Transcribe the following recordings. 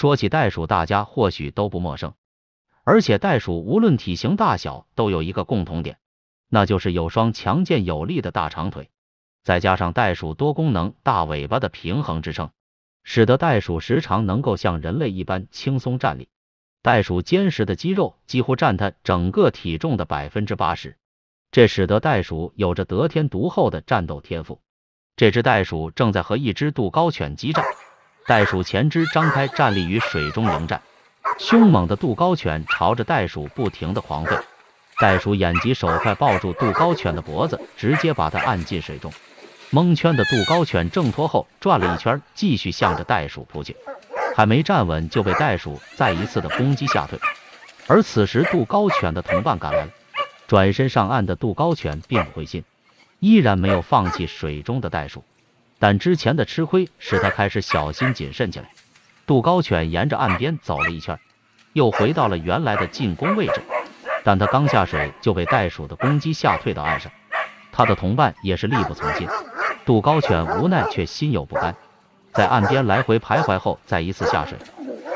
说起袋鼠，大家或许都不陌生。而且袋鼠无论体型大小，都有一个共同点，那就是有双强健有力的大长腿，再加上袋鼠多功能大尾巴的平衡支撑，使得袋鼠时常能够像人类一般轻松站立。袋鼠坚实的肌肉几乎占它整个体重的百分之八十，这使得袋鼠有着得天独厚的战斗天赋。这只袋鼠正在和一只杜高犬激战。袋鼠前肢张开，站立于水中迎战。凶猛的杜高犬朝着袋鼠不停的狂吠。袋鼠眼疾手快，抱住杜高犬的脖子，直接把它按进水中。蒙圈的杜高犬挣脱后，转了一圈，继续向着袋鼠扑去。还没站稳，就被袋鼠再一次的攻击吓退。而此时，杜高犬的同伴赶来了。转身上岸的杜高犬并不灰心，依然没有放弃水中的袋鼠。但之前的吃亏使他开始小心谨慎起来。杜高犬沿着岸边走了一圈，又回到了原来的进攻位置。但他刚下水就被袋鼠的攻击吓退到岸上。他的同伴也是力不从心，杜高犬无奈却心有不甘，在岸边来回徘徊后，再一次下水。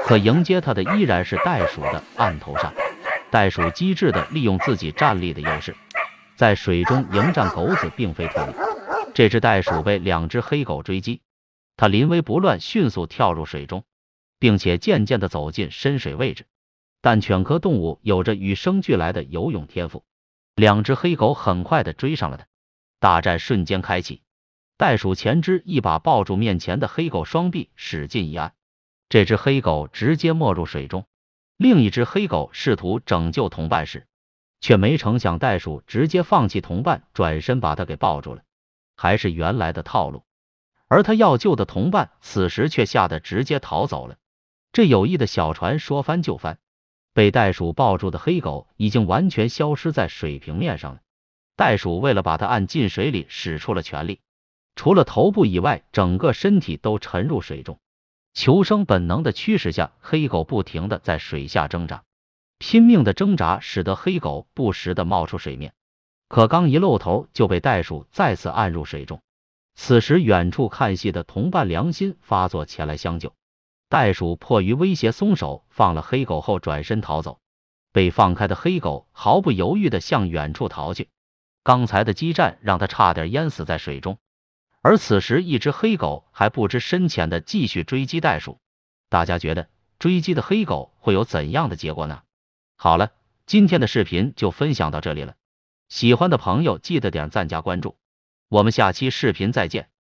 可迎接他的依然是袋鼠的岸头上。袋鼠机智地利用自己站立的优势，在水中迎战狗子，并非特例。这只袋鼠被两只黑狗追击，它临危不乱，迅速跳入水中，并且渐渐地走进深水位置。但犬科动物有着与生俱来的游泳天赋，两只黑狗很快地追上了它，大战瞬间开启。袋鼠前肢一把抱住面前的黑狗，双臂使劲一按，这只黑狗直接没入水中。另一只黑狗试图拯救同伴时，却没成想袋鼠直接放弃同伴，转身把它给抱住了。还是原来的套路，而他要救的同伴此时却吓得直接逃走了。这友谊的小船说翻就翻，被袋鼠抱住的黑狗已经完全消失在水平面上了。袋鼠为了把它按进水里，使出了全力，除了头部以外，整个身体都沉入水中。求生本能的驱使下，黑狗不停的在水下挣扎，拼命的挣扎，使得黑狗不时的冒出水面。可刚一露头，就被袋鼠再次按入水中。此时，远处看戏的同伴良心发作，前来相救。袋鼠迫于威胁，松手放了黑狗后，转身逃走。被放开的黑狗毫不犹豫地向远处逃去。刚才的激战让他差点淹死在水中。而此时，一只黑狗还不知深浅地继续追击袋鼠。大家觉得追击的黑狗会有怎样的结果呢？好了，今天的视频就分享到这里了。喜欢的朋友记得点赞加关注，我们下期视频再见。